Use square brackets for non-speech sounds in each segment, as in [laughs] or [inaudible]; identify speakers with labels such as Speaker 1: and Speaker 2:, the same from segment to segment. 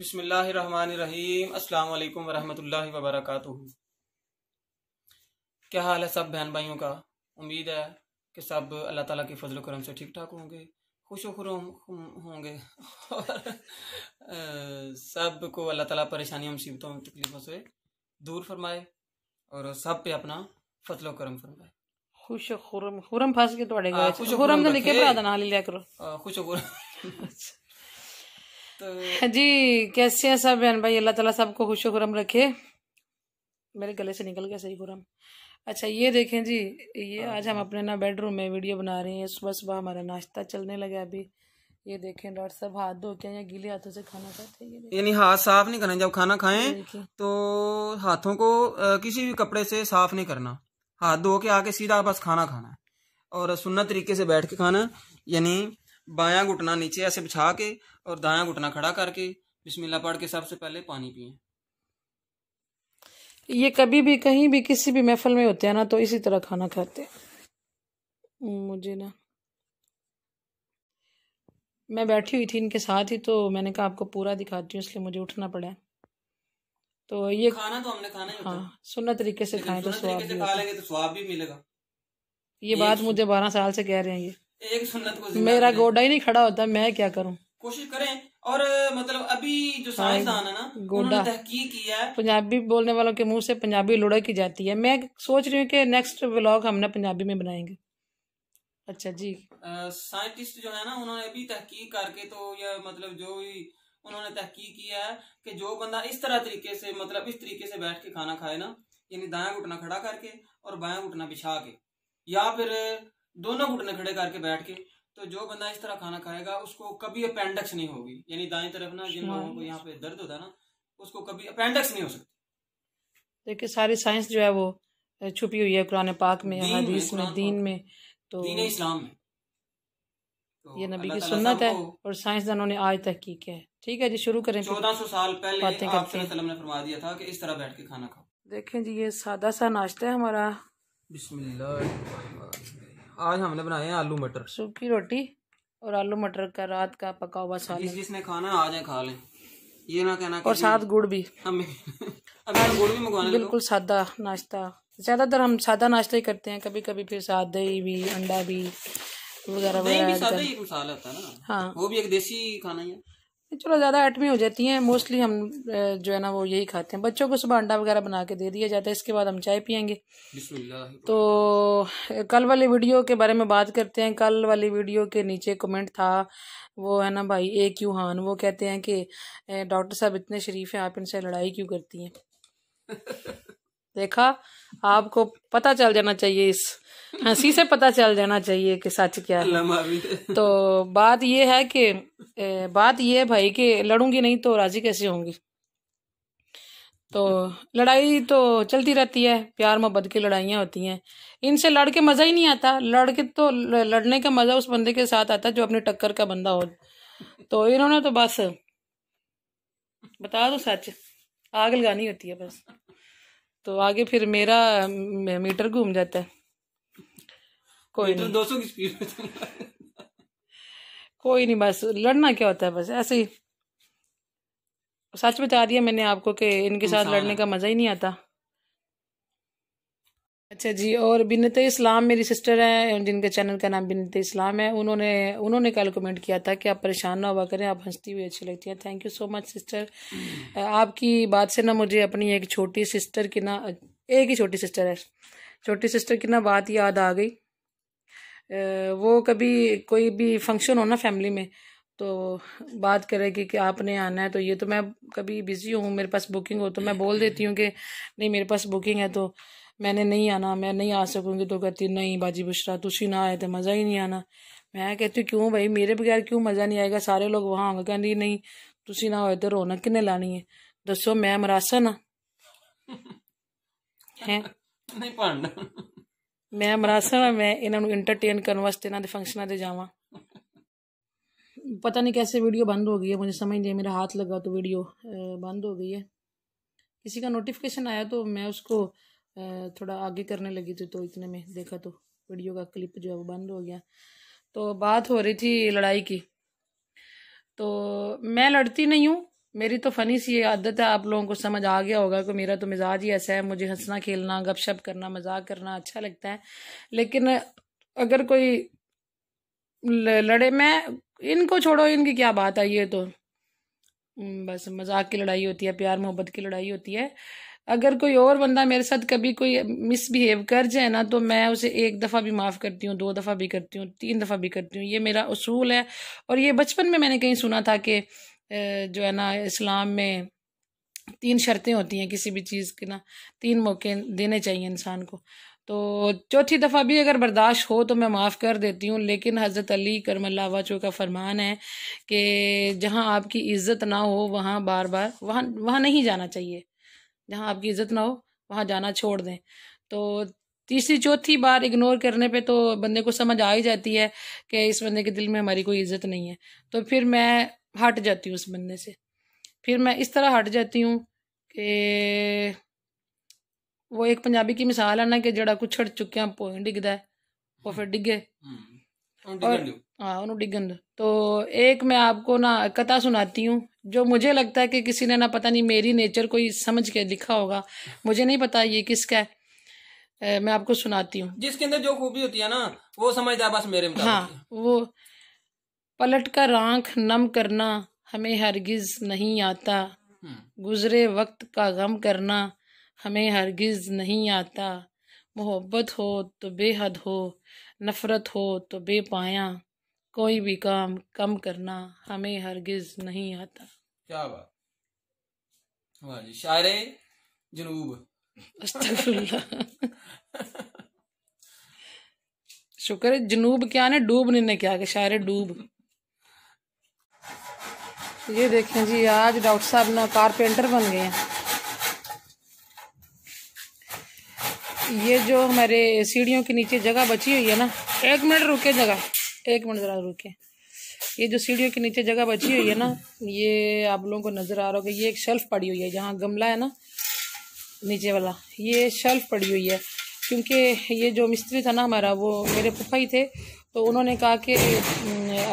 Speaker 1: बिसमीम अस्सलाम वालेकुम वरहमतुल्लाहि वबरकातुहू क्या हाल है सब बहन भाइयों का उम्मीद है कि सब अल्लाह ताला की फजल करम से ठीक ठाक होंगे खुश खुरम होंगे और सब को अल्लाह ताला परेशानियों मुसीबतों तकलीफ़ों से दूर फरमाए और सब पे अपना फजल करम फरमाए
Speaker 2: खुश खुरम खुरम फंस के तोड़े गए हाँ, खुश खुरम तो लिखे पड़ा था ना लिया करो हाँ, खुश खुरम तो जी कैसे हैं सब बहन भाई अल्लाह ताला सबको खुश खुरम रखे मेरे गले से निकल गया सही खुरम अच्छा ये देखें जी ये आज हम अपने ना बेडरूम में वीडियो बना रहे हैं सुबह सुबह हमारा नाश्ता चलने लगा अभी ये देखें डॉक्टर साहब हाथ धो के या गीले हाथों से खाना खाते हैं यानी
Speaker 1: हाथ साफ नहीं करना जब खाना खाए तो हाथों को किसी भी कपड़े से साफ नहीं करना हाथ धो के आके सीधा बस खाना खाना और सुन्नत तरीके से बैठ के खाना यानी बायां घुटना नीचे ऐसे बिछा के और दायां घुटना खड़ा करके बिस्मिल्लाह पढ़ के सबसे पहले पानी पिए
Speaker 2: ये कभी भी कहीं भी किसी भी महफल में होते हैं ना तो इसी तरह खाना खाते हैं हम्म, मुझे ना मैं बैठी हुई थी इनके साथ ही तो मैंने कहा आपको पूरा दिखाती हूँ इसलिए मुझे उठना पड़ा तो ये खाना तो हमने खाना ही हाँ सुनना तरीके से खाएं तो, तो
Speaker 1: स्वाद भी, भी मिलेगा
Speaker 2: ये बात मुझे बारह साल से कह रहे हैं ये एक सुन्नत को मेरा गोडा ही नहीं खड़ा होता मैं क्या करूँ
Speaker 1: कोशिश करें और मतलब अभी जो हाँ, साइंसदान है ना गोडा तहकीक
Speaker 2: किया है पंजाबी बोलने वालों के मुंह से पंजाबी लुढ़क ही जाती है मैं सोच रही हूँ कि नेक्स्ट व्लॉग हमने पंजाबी में बनाएंगे अच्छा जी
Speaker 1: साइंटिस्ट जो है ना उन्होंने अभी तहकीक करके तो या मतलब जो भी उन्होंने तहकीक किया है कि जो बंदा इस तरह तरीके से मतलब इस तरीके से बैठ के खाना खाए ना यानी दाया घुटना खड़ा करके और बाया घुटना बिछा के या फिर दोनों घुटने खड़े करके बैठ के तो जो बंदा इस तरह खाना खाएगा उसको कभी अपेंडिक्स नहीं होगी यानी दाएं तरफ ना जिन लोगों को यहाँ पे दर्द होता है ना उसको कभी अपेंडिक्स नहीं हो
Speaker 2: सकती देखिए सारी साइंस जो है वो छुपी हुई है कुरान पाक में दीन हदीस में में दीन में तो दीन इस्लाम में तो ये नबी की सुन्नत है और साइंसदानों ने आज तहकीक है ठीक है जी शुरू करें चौदह सौ साल पहले बातें करते
Speaker 1: हैं ने फरमा दिया था कि इस तरह बैठ के खाना खाओ
Speaker 2: देखें जी ये सादा सा नाश्ता है हमारा
Speaker 1: बिस्मिल्लाह आज हमने बनाए हैं आलू मटर सूखी
Speaker 2: रोटी और आलू मटर का रात का पका हुआ सालन जिस जिसने खाना
Speaker 1: आज है खा लें ये ना कहना और साथ गुड़ भी हमें
Speaker 2: गुड़ भी मंगवा बिल्कुल सादा नाश्ता ज़्यादातर हम सादा नाश्ता ही करते हैं कभी कभी फिर साथ दही भी अंडा भी वगैरह वगैरह हाँ
Speaker 1: वो भी एक देसी खाना ही है
Speaker 2: चलो ज़्यादा एटमी हो जाती हैं मोस्टली हम जो है ना वो यही खाते हैं बच्चों को सुबह अंडा वगैरह बना के दे दिया जाता है इसके बाद हम चाय पियेंगे तो कल वाली वीडियो के बारे में बात करते हैं कल वाली वीडियो के नीचे कमेंट था वो है ना भाई ए क्यू हान वो कहते हैं कि डॉक्टर साहब इतने शरीफ हैं आप इनसे लड़ाई क्यों करती हैं [laughs] देखा आपको पता चल जाना चाहिए इस हंसी से पता चल जाना चाहिए कि सच क्या
Speaker 1: है
Speaker 2: तो बात यह है कि बात ये है भाई कि लड़ूंगी नहीं तो राजी कैसे होंगी तो लड़ाई तो चलती रहती है प्यार मोहब्बत की लड़ाइयाँ होती हैं इनसे लड़ के मज़ा ही नहीं आता लड़ के तो लड़ने का मज़ा उस बंदे के साथ आता है जो अपने टक्कर का बंदा हो तो इन्होंने तो बस बता दो सच आग लगानी होती है बस तो आगे फिर मेरा मीटर घूम जाता है कोई तो नहीं दो सौ की
Speaker 1: स्पीड में
Speaker 2: कोई नहीं बस लड़ना क्या होता है बस ऐसे ही सच बता दिया मैंने आपको कि इनके साथ लड़ने का मज़ा ही नहीं आता अच्छा जी और बिनत इस्लाम मेरी सिस्टर हैं जिनके चैनल का नाम बिनत इस्लाम है उन्होंने उन्होंने कल कमेंट किया था कि आप परेशान ना हुआ करें आप हंसती हुई अच्छी लगती हैं thank you so much sister आपकी बात से ना मुझे अपनी एक छोटी सिस्टर की ना एक ही छोटी सिस्टर है छोटी सिस्टर की ना बात याद आ गई वो कभी कोई भी फंक्शन हो ना फैमिली में तो बात करेगी कि आपने आना है तो ये तो मैं कभी बिज़ी हूँ मेरे पास बुकिंग हो तो मैं बोल देती हूँ कि नहीं मेरे पास बुकिंग है तो मैंने नहीं आना मैं नहीं आ सकूँगी तो कहती नहीं बाजी बुशरा तुम ना आए तो मज़ा ही नहीं आना मैं कहती हूँ क्यों भाई मेरे बगैर क्यों मज़ा नहीं आएगा सारे लोग वहाँ होंगे कहती नहीं तुम ना हो तो रौनक किन्ने लानी है दसो मैं मरासा ना [laughs] है नहीं मैं ਮਰਾਸਣ ਮੈਂ मैं इन्हों इंटरटेन करने ਵਾਸਤੇ इन्हों के फंक्शन से जाव पता नहीं कैसे वीडियो बंद हो गई है मुझे समझ नहीं मेरा हाथ लगा तो वीडियो बंद हो गई है किसी का नोटिफिकेशन आया तो मैं उसको थोड़ा आगे करने लगी थी तो इतने में देखा तो वीडियो का क्लिप जो है वो बंद हो गया तो बात हो रही थी लड़ाई की तो मैं लड़ती नहीं हूँ मेरी तो फ़नी सी आदत है आप लोगों को समझ आ गया होगा कि मेरा तो मिजाज ही ऐसा है मुझे हंसना खेलना गपशप करना मजाक करना अच्छा लगता है लेकिन अगर कोई लड़े मैं इनको छोड़ो इनकी क्या बात है ये तो हम्म, बस मजाक की लड़ाई होती है प्यार मोहब्बत की लड़ाई होती है अगर कोई और बंदा मेरे साथ कभी कोई मिसबिहेव कर जाए ना तो मैं उसे एक दफ़ा भी माफ़ करती हूँ दो दफ़ा भी करती हूँ तीन दफ़ा भी करती हूँ ये मेरा उसूल है और ये बचपन में मैंने कहीं सुना था कि जो है ना इस्लाम में तीन शर्तें होती हैं किसी भी चीज़ के ना तीन मौके देने चाहिए इंसान को तो चौथी दफ़ा भी अगर बर्दाश्त हो तो मैं माफ़ कर देती हूँ लेकिन हज़रत अली करमल्लावाचो का फरमान है कि जहाँ आपकी इज़्ज़त ना हो वहाँ बार बार वहाँ वहाँ नहीं जाना चाहिए जहाँ आपकी इज़्ज़त ना हो वहाँ जाना छोड़ दें तो तीसरी चौथी बार इग्नोर करने पे तो बंदे को समझ आ ही जाती है कि इस बंदे के दिल में हमारी कोई इज्जत नहीं है तो फिर मैं हट जाती हूँ उस बनने से फिर मैं इस तरह हट जाती हूँ कि वो एक पंजाबी की मिसाल है ना कि जड़ा कुछ छड़ चुक्या भोएं डिगदा है वो फिर डिगे हम्म, और हाँ उन्होंने डिगन तो एक मैं आपको ना कथा सुनाती हूँ जो मुझे लगता है कि किसी ने ना पता नहीं मेरी नेचर कोई समझ के लिखा होगा मुझे नहीं पता ये किसका है मैं आपको सुनाती हूँ
Speaker 1: जिसके अंदर जो खूबी होती है ना वो समझदार बस मेरे हाँ
Speaker 2: वो पलट कर आँख नम करना हमें हरगिज़ नहीं आता गुज़रे वक्त का गम करना हमें हरगिज़ नहीं आता मोहब्बत हो तो बेहद हो नफ़रत हो तो बेपाया कोई भी काम कम करना हमें हरगिज़ नहीं आता
Speaker 1: क्या बात शायरे जनूब
Speaker 2: शुक्र है जनूब क्या ने डूब ने क्या शायरे डूब ये देखें जी आज डॉक्टर साहब ना कारपेंटर बन गए हैं ये जो हमारे सीढ़ियों के नीचे जगह बची हुई है ना एक मिनट रुके जगह एक मिनट ज़रा रुके ये जो सीढ़ियों के नीचे जगह बची हुई है ना ये आप लोगों को नज़र आ रहा होगा ये एक शेल्फ़ पड़ी हुई है जहाँ गमला है ना नीचे वाला ये शेल्फ़ पड़ी हुई है क्योंकि ये जो मिस्त्री था ना हमारा वो मेरे पुफा ही थे तो उन्होंने कहा कि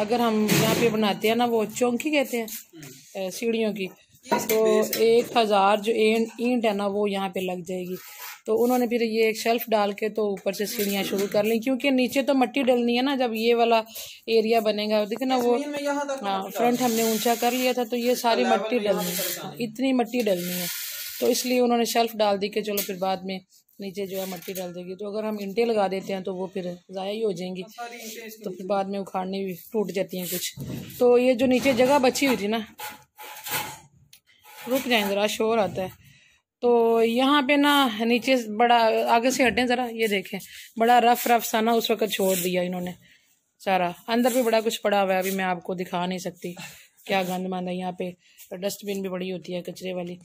Speaker 2: अगर हम यहाँ पे बनाते हैं ना वो चौंकी कहते हैं सीढ़ियों की तो एक हज़ार जो ईंट है ना वो यहाँ पे लग जाएगी तो उन्होंने फिर ये एक शेल्फ डाल के तो ऊपर से सीढ़ियाँ शुरू कर ली क्योंकि नीचे तो मट्टी डलनी है ना जब ये वाला एरिया बनेगा देखे ना वो हाँ फ्रंट हमने ऊंचा कर लिया था तो ये सारी मट्टी तो डलनी है इतनी मट्टी डलनी है तो इसलिए उन्होंने शेल्फ डाल दी कि चलो फिर बाद में नीचे जो है मट्टी डाल देगी तो अगर हम इंटे लगा देते हैं तो वो फिर ज़ाया ही हो जाएंगी तो फिर बाद में उखाड़ने भी टूट जाती हैं कुछ तो ये जो नीचे जगह बची हुई थी ना रुक जाए ज़रा शोर आता है तो यहाँ पे ना नीचे बड़ा आगे से हटें ज़रा ये देखें बड़ा रफ रफ सा ना उस वक्त छोड़ दिया इन्होंने सारा अंदर भी बड़ा कुछ पड़ा हुआ है अभी मैं आपको दिखा नहीं सकती क्या गंद मंद है यहाँ पे डस्टबिन भी बड़ी होती है कचरे वाली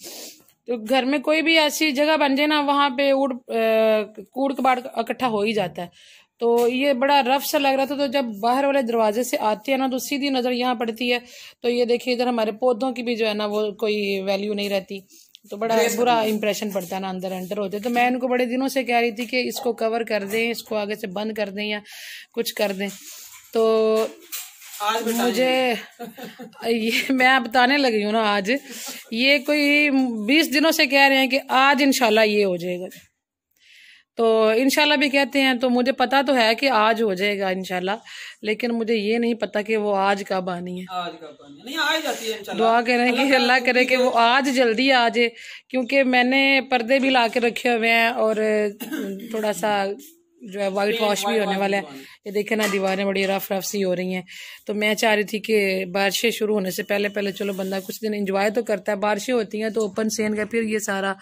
Speaker 2: तो घर में कोई भी ऐसी जगह बन जाए ना वहाँ पे उड़ कूड़ कबाड़ इकट्ठा हो ही जाता है तो ये बड़ा रफ सा लग रहा था तो जब बाहर वाले दरवाजे से आते हैं ना तो सीधी नज़र यहाँ पड़ती है तो ये देखिए इधर हमारे पौधों की भी जो है ना वो कोई वैल्यू नहीं रहती तो बड़ा बुरा इंप्रेशन पड़ता है ना अंदर एंटर होते तो मैं इनको बड़े दिनों से कह रही थी कि इसको कवर कर दें इसको आगे से बंद कर दें या कुछ कर दें तो मुझे ये मैं बताने लगी हूँ ना आज ये कोई बीस दिनों से कह रहे हैं कि आज इनशाला ये हो जाएगा तो इनशाला भी कहते हैं तो मुझे पता तो है कि आज हो जाएगा इनशाला लेकिन मुझे ये नहीं पता कि वो आज कब आनी है आज कब आनी है दुआ कि अल्लाह करे कि वो आज जल्दी आ जाए क्योंकि मैंने पर्दे भी ला के रखे हुए हैं और थोड़ा सा जो है वाइट वॉश भी होने वाला है ये देखे ना दीवारें बड़ी रफ रफ सी हो रही हैं तो मैं चाह रही थी कि बारिशें शुरू होने से पहले पहले चलो बंदा कुछ दिन इंजॉय तो करता है बारिशें होती हैं तो ओपन सेन का फिर ये सारा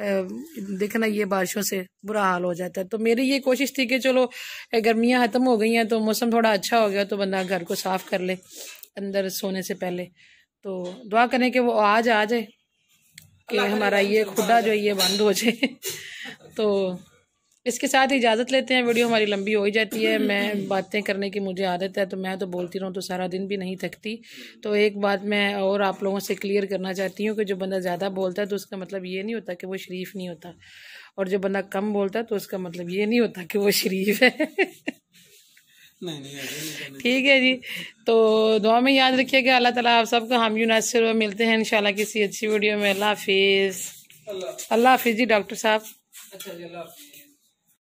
Speaker 2: देखे ना ये बारिशों से बुरा हाल हो जाता है तो मेरी ये कोशिश थी कि चलो गर्मियाँ ख़त्म हो गई हैं तो मौसम थोड़ा अच्छा हो गया तो बंदा घर को साफ़ कर ले अंदर सोने से पहले तो दुआ करें कि वो आज आ जाए कि हमारा ये खुदा जो ये बंद हो जाए [laughs] तो इसके साथ इजाज़त लेते हैं वीडियो हमारी लंबी हो ही जाती है मैं बातें करने की मुझे आदत है तो मैं तो बोलती रहूँ तो सारा दिन भी नहीं थकती तो एक बात मैं और आप लोगों से क्लियर करना चाहती हूँ कि जो बंदा ज़्यादा बोलता है तो उसका मतलब ये नहीं होता कि वो शरीफ नहीं होता और जो बंदा कम बोलता है तो उसका मतलब ये नहीं होता कि वो शरीफ है ठीक है जी तो दुआ में याद रखिएगा अल्लाह ताला आप सबको हम यूनासर मिलते हैं इंशाल्लाह किसी अच्छी वीडियो में अल्लाह हाफिज़ अल्लाह हाफिज़ जी डॉक्टर साहब अच्छा जी अल्लाह